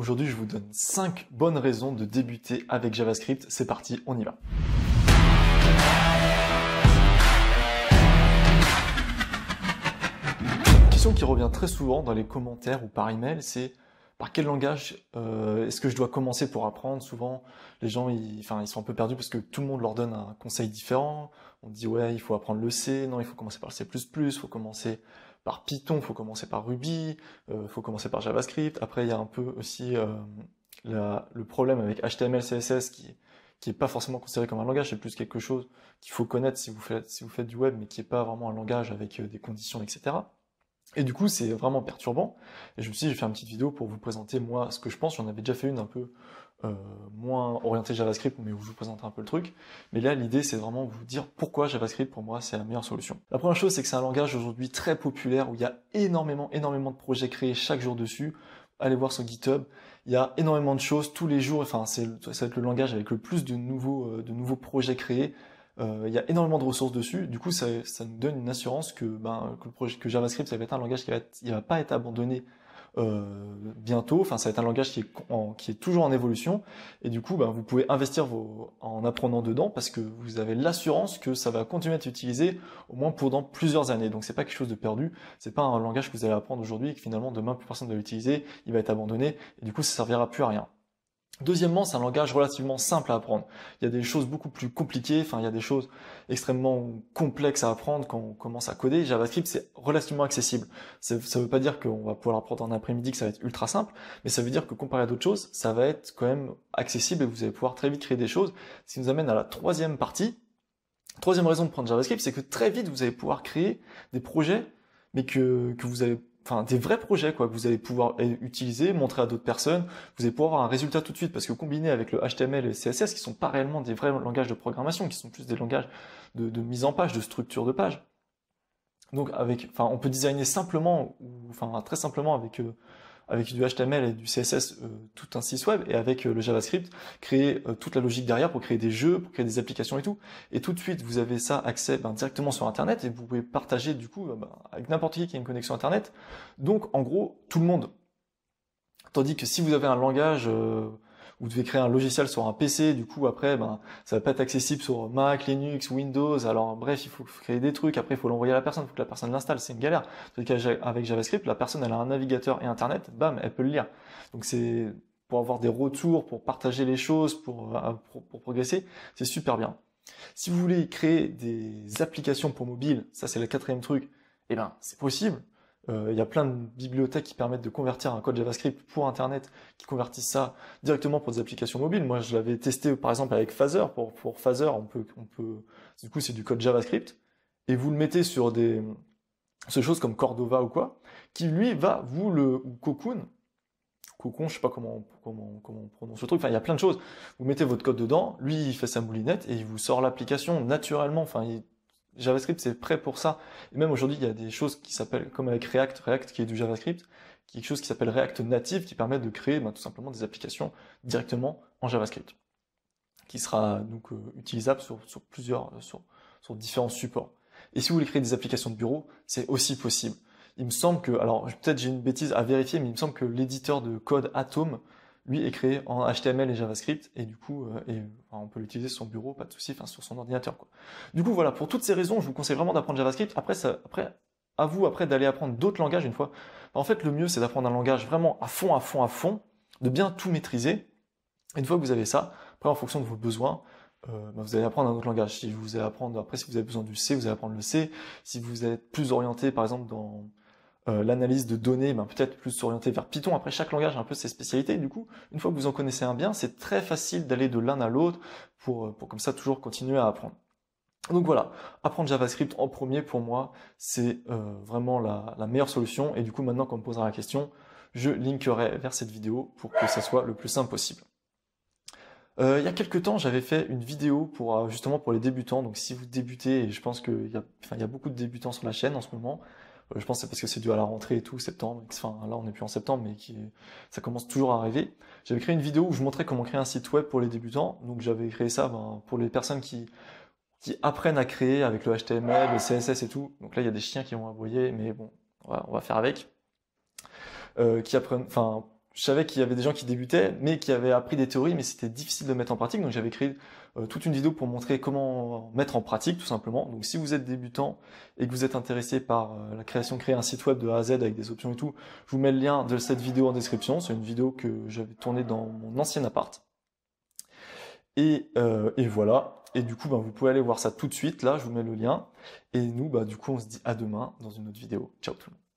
Aujourd'hui, je vous donne 5 bonnes raisons de débuter avec JavaScript. C'est parti, on y va. Question qui revient très souvent dans les commentaires ou par email, c'est par quel langage euh, est-ce que je dois commencer pour apprendre Souvent, les gens, ils sont un peu perdus parce que tout le monde leur donne un conseil différent. On dit ouais, il faut apprendre le C, non, il faut commencer par le C++, il faut commencer par Python, il faut commencer par Ruby, il euh, faut commencer par JavaScript. Après, il y a un peu aussi euh, le problème avec HTML, CSS qui n'est pas forcément considéré comme un langage, c'est plus quelque chose qu'il faut connaître si vous faites si vous faites du web, mais qui est pas vraiment un langage avec euh, des conditions, etc. Et du coup, c'est vraiment perturbant. Et je me suis dit, j'ai fait une petite vidéo pour vous présenter moi ce que je pense. J'en avais déjà fait une un peu euh, moins orientée JavaScript, mais où je vous présente un peu le truc. Mais là, l'idée, c'est vraiment vous dire pourquoi JavaScript, pour moi, c'est la meilleure solution. La première chose, c'est que c'est un langage aujourd'hui très populaire, où il y a énormément, énormément de projets créés chaque jour dessus. Allez voir sur GitHub, il y a énormément de choses tous les jours. Enfin, c'est ça va être le langage avec le plus de nouveaux, euh, de nouveaux projets créés euh, il y a énormément de ressources dessus. Du coup, ça, nous donne une assurance ben, que, le projet, que JavaScript, ça va être un langage qui va, va pas être abandonné euh, bientôt. Enfin, ça va être un langage qui est, toujours en évolution. Et du coup, ben, vous pouvez investir vos, en apprenant dedans parce que vous avez l'assurance que ça va continuer à être utilisé au moins pendant plusieurs années. Donc, ce n'est pas quelque chose de perdu. n'est pas un langage que vous allez apprendre aujourd'hui et que finalement demain plus personne ne va l'utiliser. Il va être abandonné et du coup, ça servira plus à rien. Deuxièmement, c'est un langage relativement simple à apprendre. Il y a des choses beaucoup plus compliquées, enfin il y a des choses extrêmement complexes à apprendre quand on commence à coder. JavaScript, c'est relativement accessible. Ça ne veut pas dire qu'on va pouvoir apprendre en après-midi, que ça va être ultra simple, mais ça veut dire que comparé à d'autres choses, ça va être quand même accessible et vous allez pouvoir très vite créer des choses. Ce qui nous amène à la troisième partie. Troisième raison de prendre JavaScript, c'est que très vite, vous allez pouvoir créer des projets, mais que, que vous avez enfin des vrais projets quoi que vous allez pouvoir euh, utiliser, montrer à d'autres personnes, vous allez pouvoir avoir un résultat tout de suite parce que combiné avec le HTML et le CSS qui sont pas réellement des vrais langages de programmation, qui sont plus des langages de, mise en page, de structure de page. Donc avec, enfin on peut designer simplement, ou, enfin très simplement avec euh, avec du HTML et du CSS euh, tout un site web et avec euh, le JavaScript créer euh, toute la logique derrière pour créer des jeux, pour créer des applications et tout. Et tout de suite vous avez ça accès ben, directement sur Internet et vous pouvez partager du coup ben, avec n'importe qui qui a une connexion Internet. Donc en gros tout le monde. Tandis que si vous avez un langage vous devez créer un logiciel sur un PC, du coup après ben ça va pas être accessible sur Mac, Linux, Windows. Alors bref, il faut créer des trucs, après il faut l'envoyer à la personne, il faut que la personne l'installe, c'est une galère. Avec JavaScript, la personne elle a un navigateur et internet, bam, elle peut le lire. Donc c'est pour avoir des retours, pour partager les choses, pour, euh, progresser, c'est super bien. Si vous voulez créer des applications pour mobile, ça c'est le quatrième truc, eh ben c'est possible, euh, il y a plein de bibliothèques qui permettent de convertir un code JavaScript pour Internet, qui convertissent ça directement pour des applications mobiles. Moi, je l'avais testé par exemple avec Phaser. Pour, pour Phaser, on peut, on peut, du coup, c'est du code JavaScript et vous le mettez sur des, choses comme Cordova ou quoi, qui lui va vous le ou Cocoon, je sais pas comment, comment, comment on prononce le truc. Enfin, il y a plein de choses. Vous mettez votre code dedans, lui il fait sa moulinette et il vous sort l'application naturellement. Enfin, JavaScript, c'est prêt pour ça. Et même aujourd'hui, il y a des choses qui s'appellent, comme avec React, React qui est du JavaScript, quelque chose qui s'appelle React Native, qui permet de créer ben, tout simplement des applications directement en JavaScript, qui sera donc euh, utilisable sur, plusieurs, euh, sur, différents supports. Et si vous voulez créer des applications de bureau, c'est aussi possible. Il me semble que, alors peut-être j'ai une bêtise à vérifier, mais il me semble que l'éditeur de code Atom lui est créé en HTML et JavaScript et du coup euh, on peut l'utiliser sur son bureau, pas de souci, sur son ordinateur Du coup voilà, pour toutes ces raisons, je vous conseille vraiment d'apprendre JavaScript. Après après à vous après d'aller apprendre d'autres langages une fois. En fait, le mieux c'est d'apprendre un langage vraiment à fond, à fond, à fond, de bien tout maîtriser. Une fois que vous avez ça, après en fonction de vos besoins, euh, bah, vous allez apprendre un autre langage. Si vous allez apprendre, après si vous avez besoin du C, vous allez apprendre le C. Si vous êtes plus orienté par exemple dans euh, l'analyse de données, ben, peut-être plus orientée vers Python. Après, chaque langage a un peu ses spécialités. Du coup, une fois que vous en connaissez un bien, c'est très facile d'aller de l'un à l'autre pour, euh, comme ça toujours continuer à apprendre. Donc voilà, apprendre JavaScript en premier pour moi, c'est euh, vraiment la, meilleure solution. Et du coup, maintenant qu'on me posera la question, je linkerai vers cette vidéo pour que ça soit le plus simple possible. il y a quelques temps, j'avais fait une vidéo pour justement pour les débutants. Donc si vous débutez, et je pense qu'il y a beaucoup de débutants sur la chaîne en ce moment, je pense que c'est parce que c'est dû à la rentrée et tout, septembre, enfin là on n'est plus en septembre, mais qui, ça commence toujours à arriver. J'avais créé une vidéo où je montrais comment créer un site web pour les débutants, donc j'avais créé ça ben, pour les personnes qui, qui apprennent à créer avec le HTML, le CSS et tout. Donc là il y a des chiens qui vont aboyer, mais bon, on va, faire avec. Euh, qui apprennent, enfin je savais qu'il y avait des gens qui débutaient, mais qui avaient appris des théories, mais c'était difficile de mettre en pratique. Donc j'avais créé euh, toute une vidéo pour montrer comment mettre en pratique, tout simplement. Donc si vous êtes débutant et que vous êtes intéressé par euh, la création, créer un site web de A à Z avec des options et tout, je vous mets le lien de cette vidéo en description. C'est une vidéo que j'avais tournée dans mon ancien appart. Et, euh, voilà. Et du coup, ben, vous pouvez aller voir ça tout de suite. Là, je vous mets le lien. Et nous, ben, du coup, on se dit à demain dans une autre vidéo. Ciao tout le monde.